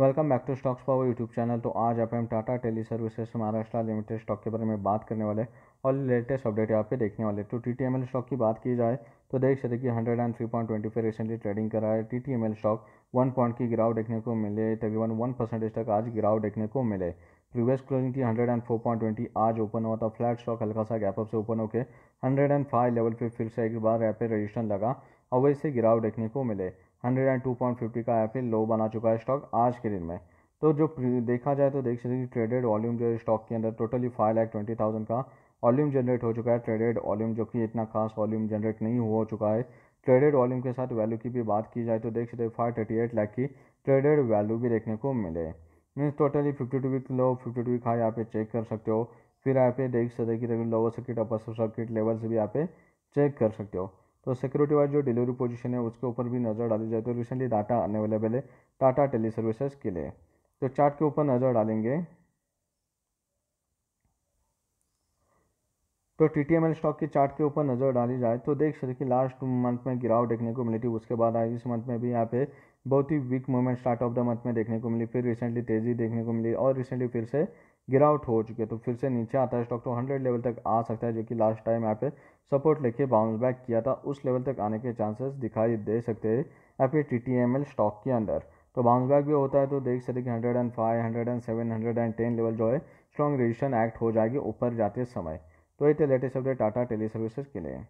welcome back to stocks power YouTube channel तो आज आप हम Tata teleservices Maharashtra limited stock के बारे में बात करने वाले और लेटेस्ट अपडेट यहाँ पे देखने वाले तो T T M L stock की बात की जाए तो देख सकते कि hundred and three point twenty five recently trading करा है T T M L stock one point की गिराव देखने को मिले तकरीबन वन परसेंटेज तक आज गिराव देखने को मिले प्रीवियस क्लोजिंग थी hundred and four point twenty आज ओपन हुआ था फ्लैट स्टॉक हल्का सा गैप अप से ओपन होकर हंड्रेड एंड फाइव लेवल पे फिर से एक बार यहाँ पे रजिस्टर लगा अवैसे गिराव देखने को मिले hundred and two point fifty का एप्रिल लो बना चुका है स्टॉक आज के दिन में तो जो देखा जाए तो देख सकते हैं ट्रेडेड वॉल्यूम जो है स्टॉक के अंदर totally five lakh twenty thousand का वॉल्यूम जनरेट हो चुका है ट्रेडेड वॉल्यूम जो कि इतना खास वॉल्यूम जनरेट नहीं हो चुका है ट्रेडेड वॉल्यूम के साथ वैल्यू की भी बात की जाए तो देख सकते फाइव थर्टी एट लाख की ट्रेडेड वैल्यू भी देखने को मिले means totally fifty two week low fifty two week high यहाँ पे चेक कर सकते हो फिर यहाँ पे देख सकते हैं कि lower circuit upper circuit level से भी यहाँ पे चेक कर सकते हो तो सिक्योरिटी वाइज जो डिलीवरी पोजीशन है उसके ऊपर भी नज़र डाली जाए तो रिसेंटली डाटा अवेलेबल है टाटा टेली सर्विसेज के लिए तो चार्ट के ऊपर नज़र डालेंगे तो T T M L stock के चार्ट के ऊपर नज़र डाली जाए तो देख सकते कि लास्ट मंथ में गिरावट देखने को मिली थी उसके बाद आज इस मंथ में भी यहाँ पे बहुत ही weak movement start of the month में देखने को मिली फिर रिसेंटली तेज़ी देखने को मिली और रिसेंटली फिर से गिरावट हो चुकी है तो फिर से नीचे आता है स्टॉक तो हंड्रेड लेवल तक आ सकता है जो कि लास्ट टाइम यहाँ पे सपोर्ट लेके बाउंस बैक किया था उस लेवल तक आने के चांसेस दिखाई दे सकते हैं या फिर टी एम एल स्टॉक के अंदर तो बाउंस बैक भी होता है तो देख सकते कि hundred and five hundred and seven hundred and ten level जो है स्ट्रॉन्ग रेजिशन एक्ट हो जाएगी ऊपर जाते समय तो ये latest update Tata teleservices के लिए